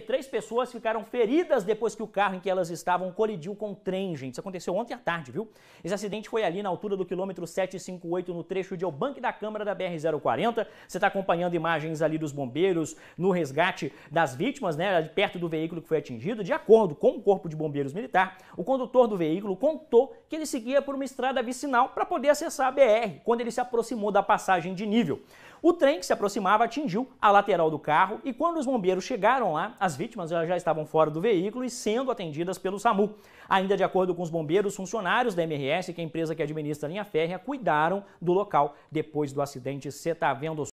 Três pessoas ficaram feridas depois que o carro em que elas estavam colidiu com um trem, gente. Isso aconteceu ontem à tarde, viu? Esse acidente foi ali na altura do quilômetro 758, no trecho de Obanque da Câmara da BR-040. Você está acompanhando imagens ali dos bombeiros no resgate das vítimas, né? Perto do veículo que foi atingido. De acordo com o Corpo de Bombeiros Militar, o condutor do veículo contou que ele seguia por uma estrada vicinal para poder acessar a BR, quando ele se aproximou da passagem de nível. O trem que se aproximava atingiu a lateral do carro e quando os bombeiros chegaram lá, as vítimas já estavam fora do veículo e sendo atendidas pelo SAMU. Ainda de acordo com os bombeiros, funcionários da MRS, que é a empresa que administra a linha férrea, cuidaram do local depois do acidente. Você está vendo